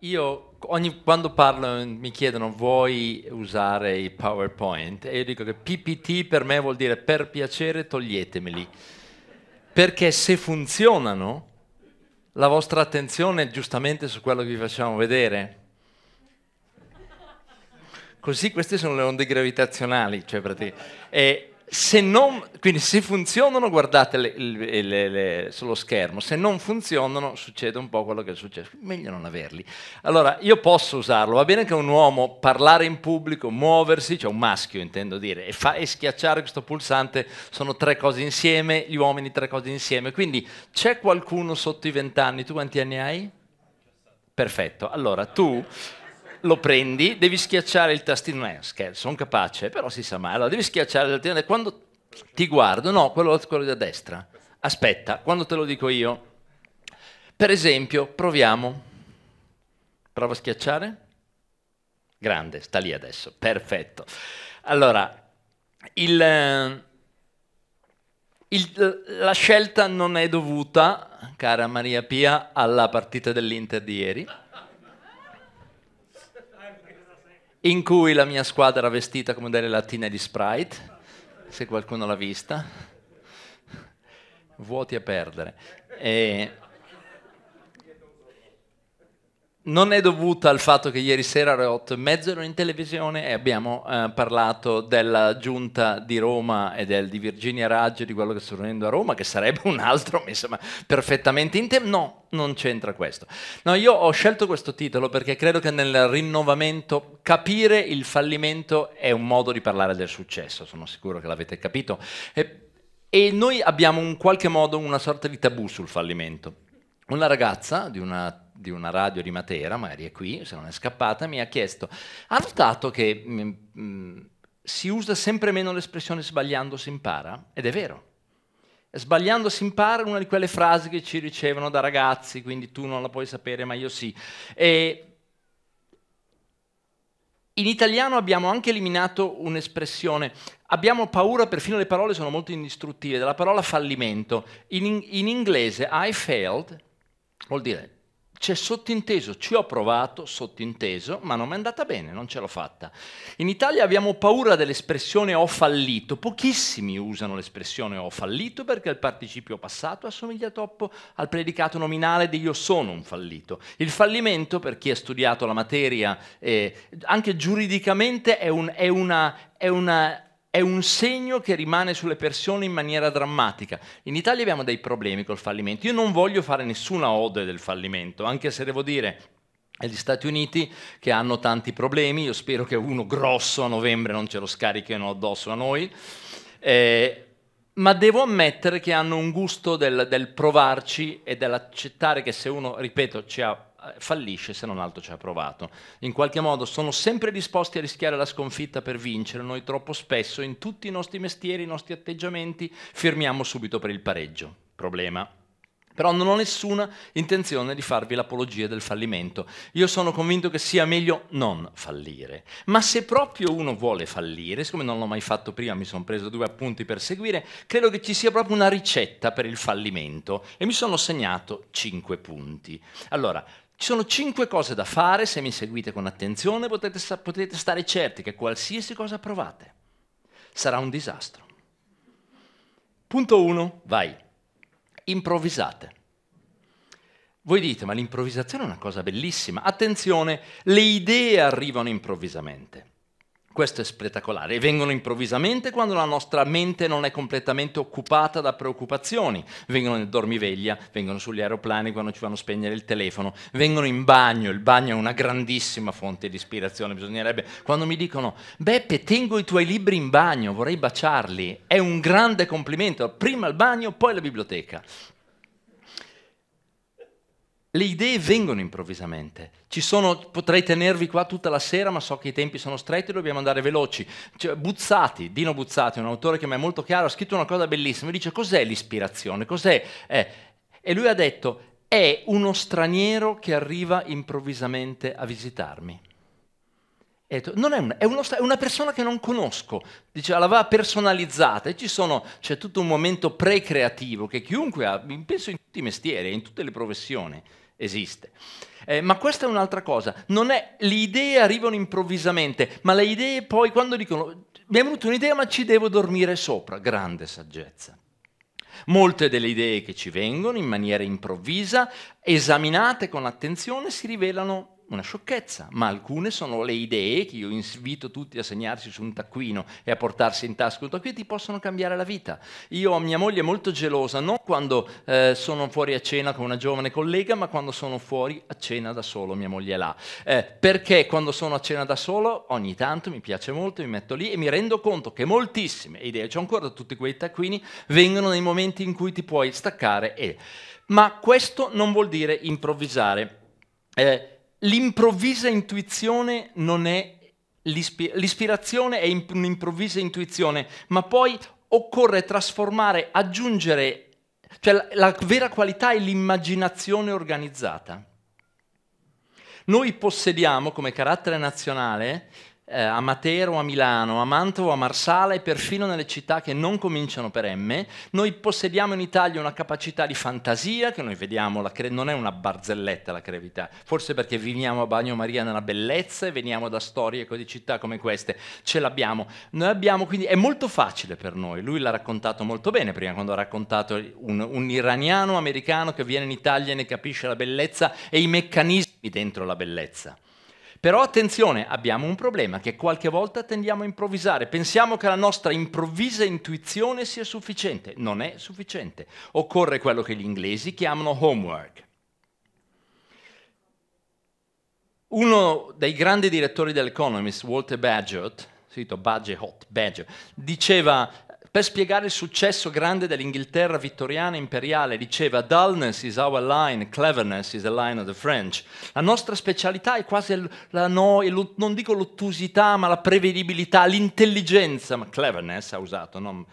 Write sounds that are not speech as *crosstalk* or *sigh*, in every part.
Io ogni, quando parlo mi chiedono vuoi usare i PowerPoint e io dico che PPT per me vuol dire per piacere toglietemeli, perché se funzionano la vostra attenzione è giustamente su quello che vi facciamo vedere. Così queste sono le onde gravitazionali, cioè praticamente. E, se non, quindi se funzionano guardate le, le, le, sullo schermo, se non funzionano succede un po' quello che è successo, meglio non averli. Allora io posso usarlo, va bene che un uomo parlare in pubblico, muoversi, cioè un maschio intendo dire, e, fa, e schiacciare questo pulsante sono tre cose insieme, gli uomini tre cose insieme, quindi c'è qualcuno sotto i vent'anni, tu quanti anni hai? Perfetto, allora tu lo prendi, devi schiacciare il tastino, non eh, scherzo, sono capace, però si sa mai, allora devi schiacciare il tastino, quando ti guardo, no, quello, quello da destra, aspetta, quando te lo dico io, per esempio, proviamo, prova a schiacciare, grande, sta lì adesso, perfetto, allora, il, eh, il, la scelta non è dovuta, cara Maria Pia, alla partita dell'Inter di ieri, in cui la mia squadra era vestita come delle lattine di Sprite, se qualcuno l'ha vista, vuoti a perdere. E non è dovuta al fatto che ieri sera alle 8 e mezzo ero in televisione e abbiamo eh, parlato della giunta di Roma e del, di Virginia Raggio, di quello che sta succedendo a Roma, che sarebbe un altro, mi sembra, perfettamente in tema. No, non c'entra questo. No, io ho scelto questo titolo perché credo che nel rinnovamento capire il fallimento è un modo di parlare del successo, sono sicuro che l'avete capito. E, e noi abbiamo in qualche modo una sorta di tabù sul fallimento. Una ragazza di una di una radio di Matera, magari è qui, se non è scappata, mi ha chiesto, ha notato che mh, mm, mh, mm, si usa sempre meno l'espressione sbagliando si impara? Ed è vero. Sbagliando si impara è una di quelle frasi che ci ricevono da ragazzi, quindi tu non la puoi sapere, ma io sì. E in italiano abbiamo anche eliminato un'espressione, abbiamo paura, perfino le parole sono molto indistruttive, della parola fallimento. In, in inglese I failed vuol dire c'è sottinteso, ci ho provato, sottinteso, ma non mi è andata bene, non ce l'ho fatta. In Italia abbiamo paura dell'espressione ho fallito, pochissimi usano l'espressione ho fallito perché il participio passato assomiglia troppo al predicato nominale di io sono un fallito. Il fallimento, per chi ha studiato la materia, eh, anche giuridicamente è, un, è una... È una è un segno che rimane sulle persone in maniera drammatica. In Italia abbiamo dei problemi col fallimento. Io non voglio fare nessuna ode del fallimento, anche se devo dire agli Stati Uniti che hanno tanti problemi, io spero che uno grosso a novembre non ce lo scarichino addosso a noi, eh, ma devo ammettere che hanno un gusto del, del provarci e dell'accettare che se uno, ripeto, ci ha fallisce se non altro ci ha provato. In qualche modo sono sempre disposti a rischiare la sconfitta per vincere, noi troppo spesso in tutti i nostri mestieri, i nostri atteggiamenti firmiamo subito per il pareggio. Problema però non ho nessuna intenzione di farvi l'apologia del fallimento. Io sono convinto che sia meglio non fallire. Ma se proprio uno vuole fallire, siccome non l'ho mai fatto prima, mi sono preso due appunti per seguire, credo che ci sia proprio una ricetta per il fallimento e mi sono segnato cinque punti. Allora, ci sono cinque cose da fare, se mi seguite con attenzione potete, potete stare certi che qualsiasi cosa provate sarà un disastro. Punto 1, vai, improvvisate. Voi dite, ma l'improvvisazione è una cosa bellissima. Attenzione, le idee arrivano improvvisamente. Questo è spettacolare e vengono improvvisamente quando la nostra mente non è completamente occupata da preoccupazioni. Vengono nel dormiveglia, vengono sugli aeroplani quando ci fanno spegnere il telefono, vengono in bagno, il bagno è una grandissima fonte di ispirazione, bisognerebbe quando mi dicono "Beppe, tengo i tuoi libri in bagno, vorrei baciarli". È un grande complimento, prima il bagno, poi la biblioteca. Le idee vengono improvvisamente. Sono, potrei tenervi qua tutta la sera, ma so che i tempi sono stretti e dobbiamo andare veloci. Cioè, Buzzati, Dino Buzzati, un autore che mi è molto chiaro, ha scritto una cosa bellissima. dice cos'è l'ispirazione? Cos'è? Eh, e lui ha detto è uno straniero che arriva improvvisamente a visitarmi. non è, una, è, uno, è, una persona che non conosco, la va personalizzata e sono, c'è tutto un momento pre-creativo che chiunque ha, penso in tutti i mestieri, in tutte le professioni, esiste. Eh, ma questa è un'altra cosa, non è, le idee arrivano improvvisamente, ma le idee poi quando dicono mi è venuta un'idea ma ci devo dormire sopra, grande saggezza. Molte delle idee che ci vengono in maniera improvvisa, esaminate con attenzione, si rivelano una sciocchezza, ma alcune sono le idee che io invito tutti a segnarsi su un taccuino e a portarsi in tasca un taccuino, ti possono cambiare la vita. Io, ho mia moglie molto gelosa, non quando eh, sono fuori a cena con una giovane collega, ma quando sono fuori a cena da solo, mia moglie è là. Eh, perché quando sono a cena da solo, ogni tanto mi piace molto, mi metto lì e mi rendo conto che moltissime idee, c'ho ancora tutti quei taccuini, vengono nei momenti in cui ti puoi staccare. E... Ma questo non vuol dire improvvisare. Eh, l'improvvisa intuizione non è l'ispi- l'ispirazione è imp- un'improvvisa intuizione, ma poi occorre trasformare, aggiungere, cioè la, la vera qualità è l'immaginazione organizzata. Noi possediamo come carattere nazionale eh, a Matero, a Milano, a Mantova, a Marsala e perfino nelle città che non cominciano per M, noi possediamo in Italia una capacità di fantasia che noi vediamo, non è una barzelletta la creatività, forse perché viviamo a Bagnomaria nella bellezza e veniamo da storie di città come queste, ce l'abbiamo. Noi abbiamo quindi, è molto facile per noi, lui l'ha raccontato molto bene prima quando ha raccontato un, un iraniano americano che viene in Italia e ne capisce la bellezza e i meccanismi dentro la bellezza. Però attenzione, abbiamo un problema che qualche volta tendiamo a improvvisare. Pensiamo che la nostra improvvisa intuizione sia sufficiente. Non è sufficiente. Occorre quello che gli inglesi chiamano homework. Uno dei grandi direttori dell'Economist, Walter Badgett, scritto Badgett, diceva per spiegare il successo grande dell'Inghilterra vittoriana imperiale diceva Dullness is our line, cleverness is the line of the French. La nostra specialità è quasi la noi, non dico l'ottusità, ma la prevedibilità, l'intelligenza, ma cleverness ha usato, no?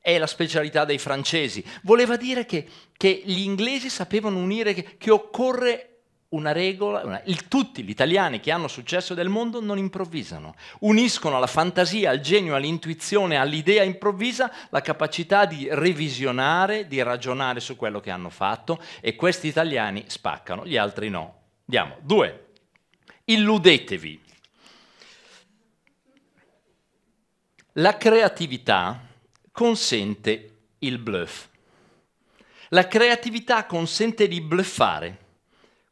è la specialità dei francesi. Voleva dire che, che gli inglesi sapevano unire, che, che occorre una regola, una, il, tutti gli italiani che hanno successo del mondo non improvvisano, uniscono alla fantasia, al genio, all'intuizione, all'idea improvvisa la capacità di revisionare, di ragionare su quello che hanno fatto e questi italiani spaccano, gli altri no. Andiamo, due, illudetevi. La creatività consente il bluff. La creatività consente di bluffare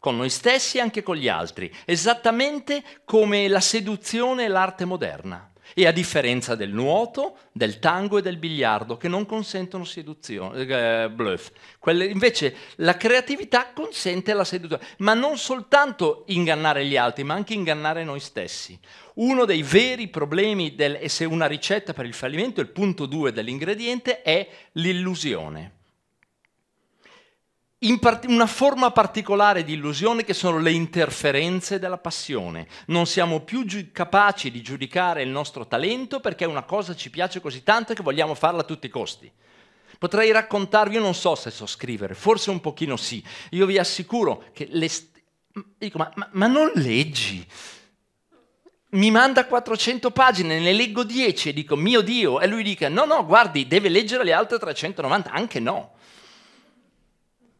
con noi stessi e anche con gli altri, esattamente come la seduzione e l'arte moderna. E a differenza del nuoto, del tango e del biliardo, che non consentono seduzione, eh, bluff. Quelle, invece la creatività consente la seduzione, ma non soltanto ingannare gli altri, ma anche ingannare noi stessi. Uno dei veri problemi, del, e se una ricetta per il fallimento, il punto 2 dell'ingrediente, è l'illusione. Part- una forma particolare di illusione che sono le interferenze della passione. Non siamo più giu- capaci di giudicare il nostro talento perché una cosa ci piace così tanto che vogliamo farla a tutti i costi. Potrei raccontarvi, io non so se so scrivere, forse un pochino sì. Io vi assicuro che le... St- dico, ma, ma, ma non leggi? mi manda 400 pagine, ne leggo 10 e dico mio Dio, e lui dica, no, no, guardi, deve leggere le altre 390, anche no.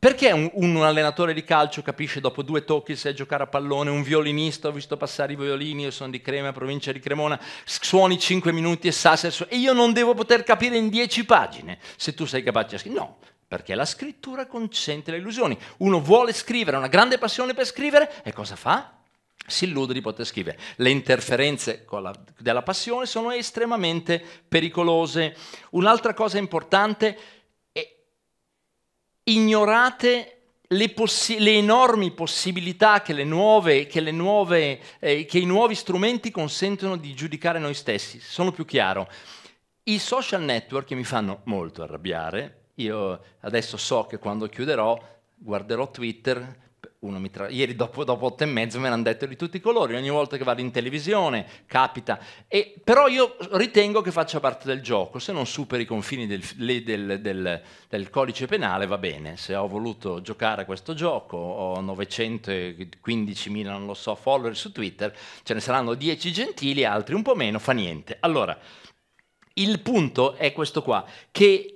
Perché un, un, allenatore di calcio capisce dopo due tocchi se giocare a pallone, un violinista, ho visto passare i violini, io sono di Crema, provincia di Cremona, suoni cinque minuti e sa se... E io non devo poter capire in dieci pagine se tu sei capace a scrivere. No, perché la scrittura consente le illusioni. Uno vuole scrivere, ha una grande passione per scrivere e cosa fa? si illude di poter scrivere. Le interferenze la, della passione sono estremamente pericolose. Un'altra cosa importante, ignorate le, possi- le, enormi possibilità che, le nuove, che, le nuove, eh, che, i nuovi strumenti consentono di giudicare noi stessi. Sono più chiaro. I social network mi fanno molto arrabbiare. Io adesso so che quando chiuderò guarderò Twitter uno mi tra... ieri dopo, dopo otto e mezzo me l'hanno detto di tutti i colori, ogni volta che vado in televisione capita, e, però io ritengo che faccia parte del gioco, se non superi i confini del, del, del, del codice penale va bene, se ho voluto giocare a questo gioco, ho 915.000, non lo so, follower su Twitter, ce ne saranno 10 gentili, altri un po' meno, fa niente. Allora, il punto è questo qua, che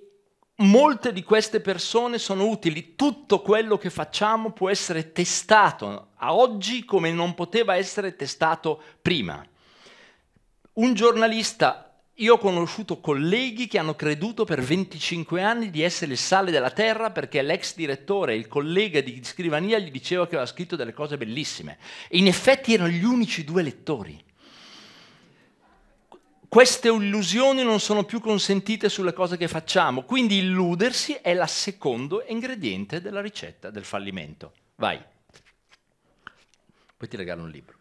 molte di queste persone sono utili, tutto quello che facciamo può essere testato a oggi come non poteva essere testato prima. Un giornalista, io ho conosciuto colleghi che hanno creduto per 25 anni di essere il sale della terra perché l'ex direttore, il collega di scrivania gli diceva che aveva scritto delle cose bellissime. E in effetti erano gli unici due lettori queste illusioni non sono più consentite sulle cose che facciamo, quindi illudersi è la secondo ingrediente della ricetta del fallimento. Vai. Poi ti regalo un libro.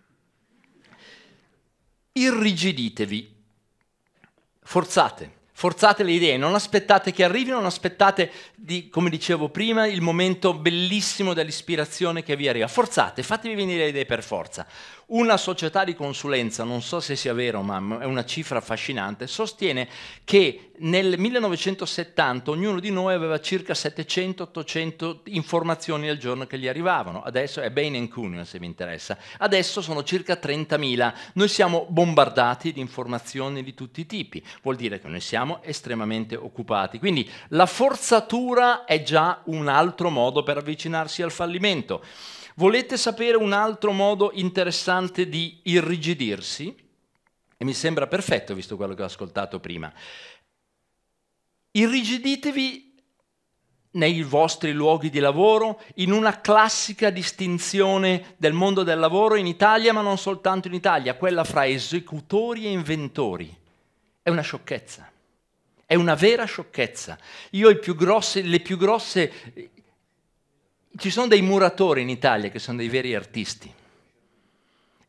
Irrigiditevi, forzate, forzate le idee, non aspettate che arrivino, non aspettate, di, come dicevo prima, il momento bellissimo dell'ispirazione che vi arriva. Forzate, fatevi venire le idee per forza. Una società di consulenza, non so se sia vero, ma è una cifra affascinante, sostiene che nel 1970 ognuno di noi aveva circa 700-800 informazioni al giorno che gli arrivavano. Adesso è bene in cuneo, se vi interessa. Adesso sono circa 30.000. Noi siamo bombardati di informazioni di tutti i tipi. Vuol dire che noi siamo estremamente occupati. Quindi la forzatura è già un altro modo per avvicinarsi al fallimento. Volete sapere un altro modo interessante di irrigidirsi? E mi sembra perfetto, visto quello che ho ascoltato prima. Irrigiditevi nei vostri luoghi di lavoro, in una classica distinzione del mondo del lavoro in Italia, ma non soltanto in Italia, quella fra esecutori e inventori. È una sciocchezza. È una vera sciocchezza. Io più grosse, le più grosse ci sono dei muratori in Italia che sono dei veri artisti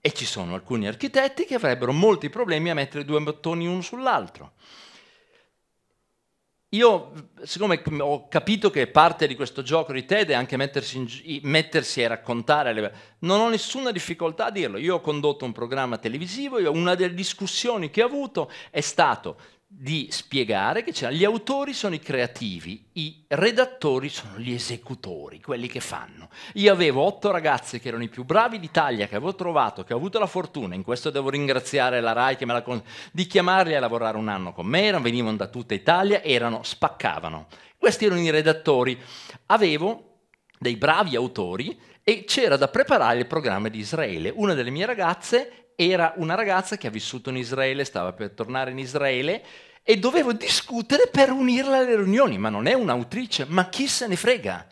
e ci sono alcuni architetti che avrebbero molti problemi a mettere due bottoni uno sull'altro. Io, siccome ho capito che parte di questo gioco di TED è anche mettersi, mettersi, e raccontare, non ho nessuna difficoltà a dirlo. Io ho condotto un programma televisivo, una delle discussioni che ho avuto è stato di spiegare che c'erano gli autori sono i creativi, i redattori sono gli esecutori, quelli che fanno. Io avevo otto ragazzi che erano i più bravi d'Italia, che avevo trovato, che ho avuto la fortuna, in questo devo ringraziare la RAI che me la con... di chiamarli a lavorare un anno con me, erano, venivano da tutta Italia, erano, spaccavano. Questi erano i redattori. Avevo dei bravi autori e c'era da preparare il programma di Israele. Una delle mie ragazze era una ragazza che ha vissuto in Israele, stava per tornare in Israele e dovevo discutere per unirla alle riunioni, ma non è un'autrice, ma chi se ne frega?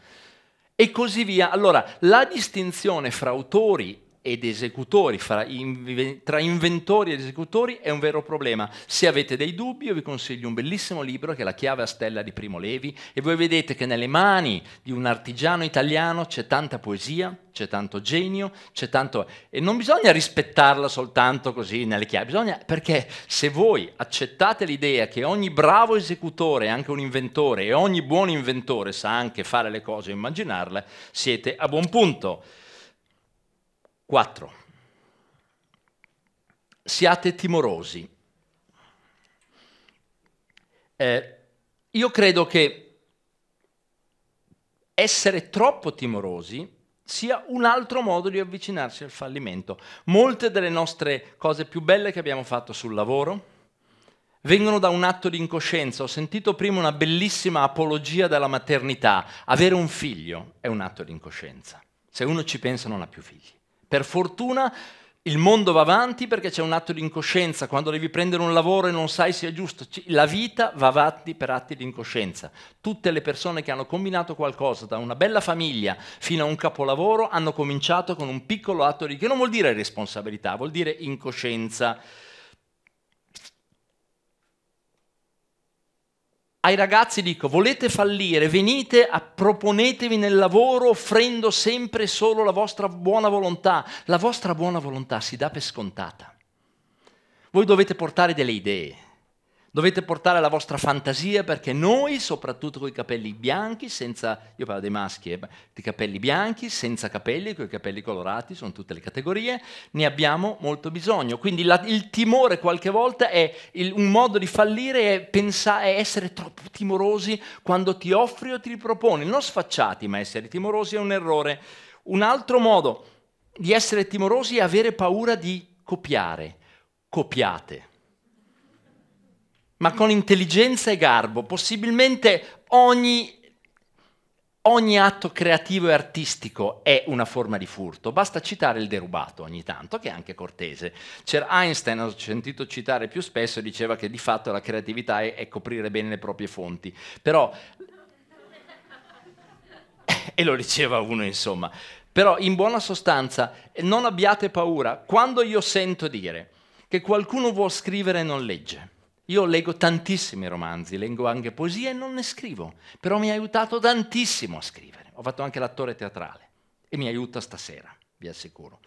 E così via. Allora, la distinzione fra autori ed esecutori, fra, inven- tra inventori ed esecutori è un vero problema. Se avete dei dubbi io vi consiglio un bellissimo libro che è La chiave a stella di Primo Levi e voi vedete che nelle mani di un artigiano italiano c'è tanta poesia, c'è tanto genio, c'è tanto... e non bisogna rispettarla soltanto così nelle chiavi, bisogna... perché se voi accettate l'idea che ogni bravo esecutore è anche un inventore e ogni buon inventore sa anche fare le cose e immaginarle, siete a buon punto. 4. Siate timorosi. Eh, io credo che essere troppo timorosi sia un altro modo di avvicinarsi al fallimento. Molte delle nostre cose più belle che abbiamo fatto sul lavoro vengono da un atto di incoscienza. Ho sentito prima una bellissima apologia della maternità. Avere un figlio è un atto di incoscienza. Se uno ci pensa non ha più figli. Per fortuna il mondo va avanti perché c'è un atto di incoscienza, quando devi prendere un lavoro e non sai se è giusto, la vita va avanti per atti di incoscienza. Tutte le persone che hanno combinato qualcosa, da una bella famiglia fino a un capolavoro, hanno cominciato con un piccolo atto di, che non vuol dire responsabilità, vuol dire incoscienza. ai ragazzi dico, volete fallire, venite, a, proponetevi nel lavoro offrendo sempre solo la vostra buona volontà. La vostra buona volontà si dà per scontata. Voi dovete portare delle idee, Dovete portare la vostra fantasia perché noi, soprattutto con i capelli bianchi, senza, io parlo dei maschi, eh, di capelli bianchi, senza capelli, con i capelli colorati, sono tutte le categorie, ne abbiamo molto bisogno. Quindi la, il timore qualche volta è il, un modo di fallire, è, pensare, è essere troppo timorosi quando ti offri o ti riproponi. Non sfacciati, ma essere timorosi è un errore. Un altro modo di essere timorosi è avere paura di copiare. Copiate ma con intelligenza e garbo. Possibilmente ogni, ogni atto creativo e artistico è una forma di furto. Basta citare il derubato ogni tanto, che è anche cortese. C'era Einstein, ho sentito citare più spesso, diceva che di fatto la creatività è, è coprire bene le proprie fonti. Però, *laughs* e lo diceva uno insomma, però in buona sostanza non abbiate paura. Quando io sento dire che qualcuno vuol scrivere e non legge, io leggo tantissimi romanzi, leggo anche poesie e non ne scrivo, però mi ha aiutato tantissimo a scrivere. Ho fatto anche l'attore teatrale e mi aiuta stasera, vi assicuro.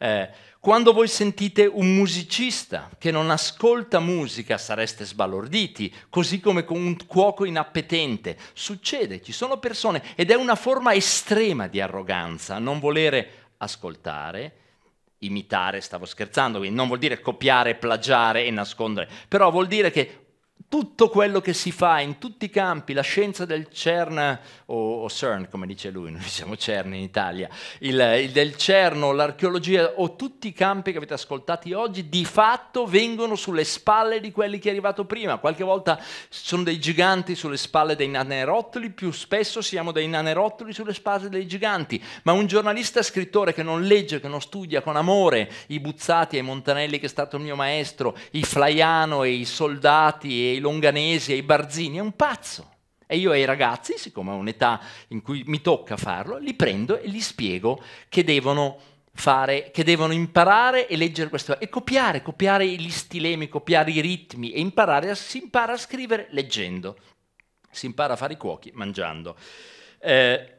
Eh, quando voi sentite un musicista che non ascolta musica sareste sbalorditi, così come con un cuoco inappetente. Succede, ci sono persone ed è una forma estrema di arroganza non volere ascoltare, imitare, stavo scherzando, quindi non vuol dire copiare, plagiare e nascondere, però vuol dire che tutto quello che si fa in tutti i campi, la scienza del CERN, o, o CERN come dice lui, *laughs* noi siamo CERN in Italia, il, il del CERN, l'archeologia, o tutti i campi che avete ascoltati oggi, di fatto vengono sulle spalle di quelli che è arrivato prima. Qualche volta sono dei giganti sulle spalle dei nanerottoli, più spesso siamo dei nanerottoli sulle spalle dei giganti. Ma un giornalista scrittore che non legge, che non studia con amore i Buzzati e i Montanelli, che è stato il mio maestro, i Flaiano e i soldati e i Longanesi, ai Barzini, è un pazzo. E io ai ragazzi, siccome ho un'età in cui mi tocca farlo, li prendo e gli spiego che devono fare, che devono imparare e leggere questo e copiare, copiare gli stilemi, copiare i ritmi e imparare, a, si impara a scrivere leggendo, si impara a fare i cuochi mangiando. Eh,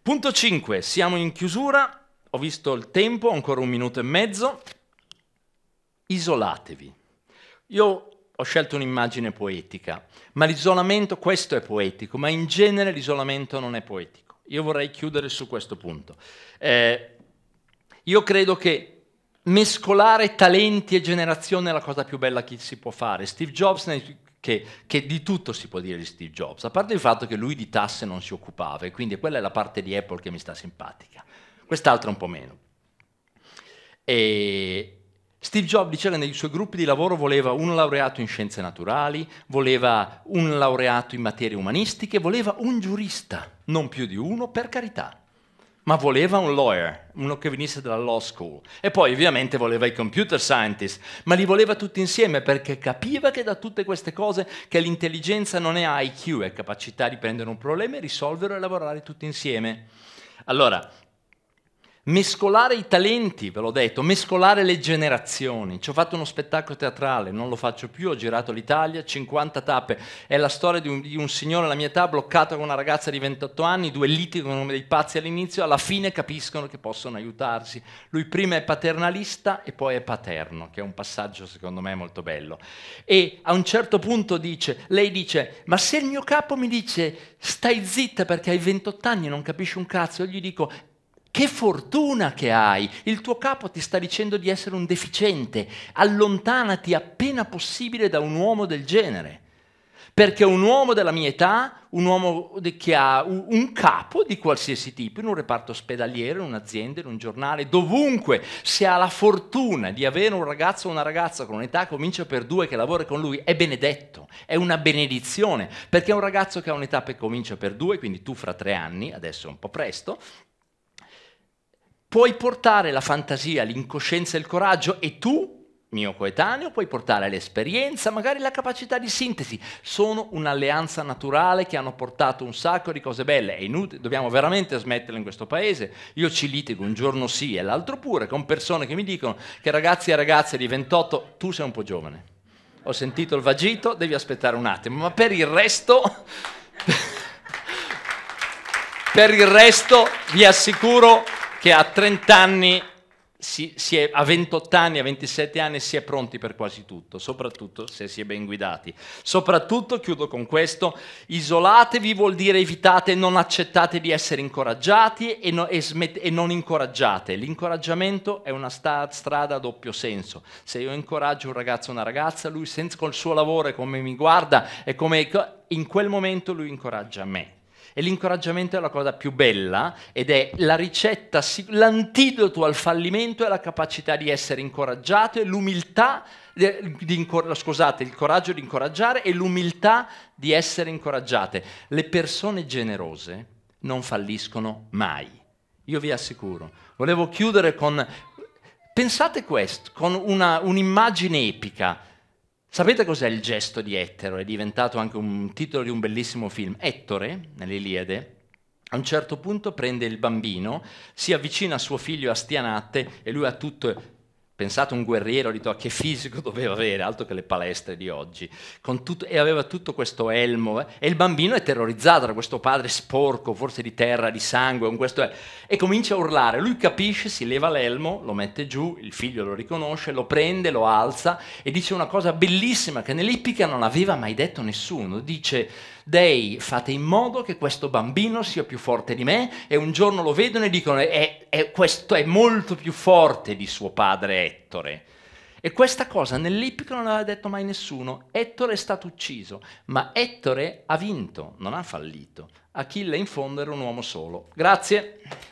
punto 5, siamo in chiusura, ho visto il tempo, ancora un minuto e mezzo, isolatevi. Io ho scelto un'immagine poetica, ma l'isolamento, questo è poetico, ma in genere l'isolamento non è poetico. Io vorrei chiudere su questo punto. Eh, io credo che mescolare talenti e generazione è la cosa più bella che si può fare. Steve Jobs che, che, di tutto si può dire di Steve Jobs, a parte il fatto che lui di tasse non si occupava, e quindi quella è la parte di Apple che mi sta simpatica, quest'altra un po' meno. E Steve Jobs diceva che nei suoi gruppi di lavoro voleva un laureato in scienze naturali, voleva un laureato in materie umanistiche, voleva un giurista, non più di uno, per carità, ma voleva un lawyer, uno che venisse dalla law school. E poi ovviamente voleva i computer scientist, ma li voleva tutti insieme perché capiva che da tutte queste cose che l'intelligenza non è IQ, è capacità di prendere un problema e risolverlo e lavorare tutti insieme. Allora, mescolare i talenti, ve l'ho detto, mescolare le generazioni. Ci ho fatto uno spettacolo teatrale, non lo faccio più, ho girato l'Italia, 50 tappe. È la storia di un, di un signore alla mia età bloccato con una ragazza di 28 anni, due litigano come dei pazzi all'inizio, alla fine capiscono che possono aiutarsi. Lui prima è paternalista e poi è paterno, che è un passaggio secondo me molto bello. E a un certo punto dice, lei dice, ma se il mio capo mi dice stai zitta perché hai 28 anni e non capisci un cazzo, io gli dico che fortuna che hai! Il tuo capo ti sta dicendo di essere un deficiente. Allontanati appena possibile da un uomo del genere. Perché un uomo della mia età, un uomo che ha un capo di qualsiasi tipo, in un reparto ospedaliero, in un'azienda, in un giornale, dovunque, se ha la fortuna di avere un ragazzo o una ragazza con un'età comincia per due che lavora con lui, è benedetto, è una benedizione. Perché un ragazzo che ha un'età che comincia per due, quindi tu fra tre anni, adesso è un po' presto, puoi portare la fantasia, l'incoscienza e il coraggio e tu, mio coetaneo, puoi portare l'esperienza, magari la capacità di sintesi. Sono un'alleanza naturale che hanno portato un sacco di cose belle. È inutile, dobbiamo veramente smetterla in questo paese. Io ci litigo un giorno sì e l'altro pure con persone che mi dicono che ragazzi e ragazze di 28, tu sei un po' giovane. Ho sentito il vagito, devi aspettare un attimo, ma per il resto... *laughs* per il resto vi assicuro che a 30 anni, si, si è, a 28 anni, a 27 anni si è pronti per quasi tutto, soprattutto se si è ben guidati. Soprattutto, chiudo con questo, isolatevi vuol dire evitate, non accettate di essere incoraggiati e, no, e, e non incoraggiate. L'incoraggiamento è una strada a doppio senso. Se io incoraggio un ragazzo o una ragazza, lui senza col suo lavoro e come mi guarda e come... In quel momento lui incoraggia me e l'incoraggiamento è la cosa più bella ed è la ricetta, l'antidoto al fallimento è la capacità di essere incoraggiato e l'umiltà, scusate, il coraggio di incoraggiare e l'umiltà di essere incoraggiate. Le persone generose non falliscono mai, io vi assicuro. Volevo chiudere con, pensate questo, con un'immagine epica Sapete cos'è il gesto di Ettore? È diventato anche un titolo di un bellissimo film. Ettore, nell'Iliade, a un certo punto prende il bambino, si avvicina a suo figlio Astianatte e lui ha tutto Pensate un guerriero di Tokyo, ah, che fisico *laughs* doveva avere, altro che le palestre di oggi. Tutto, e aveva tutto questo elmo. Eh? E il bambino è terrorizzato da questo padre sporco, forse di terra, di sangue, questo, e comincia a urlare. Lui capisce, si leva l'elmo, lo mette giù, il figlio lo riconosce, lo prende, lo alza e dice una cosa bellissima che nell'ippica non aveva mai detto nessuno. Dice, dei, fate in modo che questo bambino sia più forte di me e un giorno lo vedono e dicono, è, è, questo è molto più forte di suo padre Ettore. E questa cosa nell'Ippico non l'aveva detto mai nessuno. Ettore è stato ucciso, ma Ettore ha vinto, non ha fallito. Achille in fondo era un uomo solo. Grazie.